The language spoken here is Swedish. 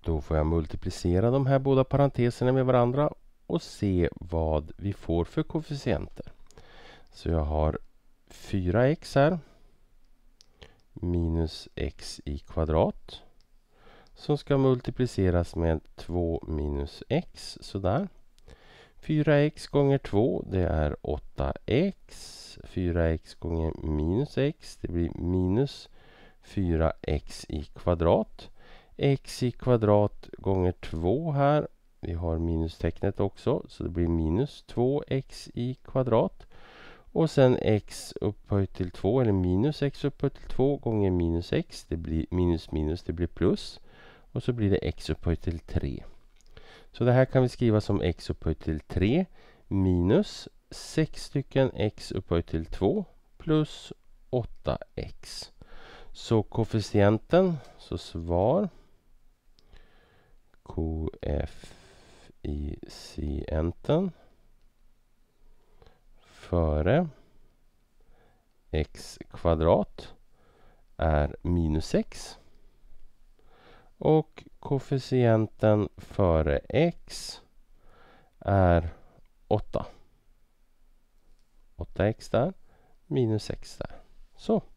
Då får jag multiplicera de här båda parenteserna med varandra och se vad vi får för koefficienter. Så jag har 4x här minus x i kvadrat som ska multipliceras med 2 minus x, sådär. 4x gånger 2 det är 8x. 4x gånger minus x det blir minus 4x i kvadrat x i kvadrat gånger 2 här. Vi har minustecknet också så det blir minus 2x i kvadrat. Och sen x upphöjt till 2 eller minus x upphöjt till 2 gånger minus x. Det blir minus minus det blir plus. Och så blir det x upphöjt till 3. Så det här kan vi skriva som x upphöjt till 3 minus 6 stycken x upphöjt till 2 plus 8x. Så koefficienten, så svar Koefficienten före x kvadrat är minus 6 och koefficienten före x är 8. 8x där, minus 6 där. Så.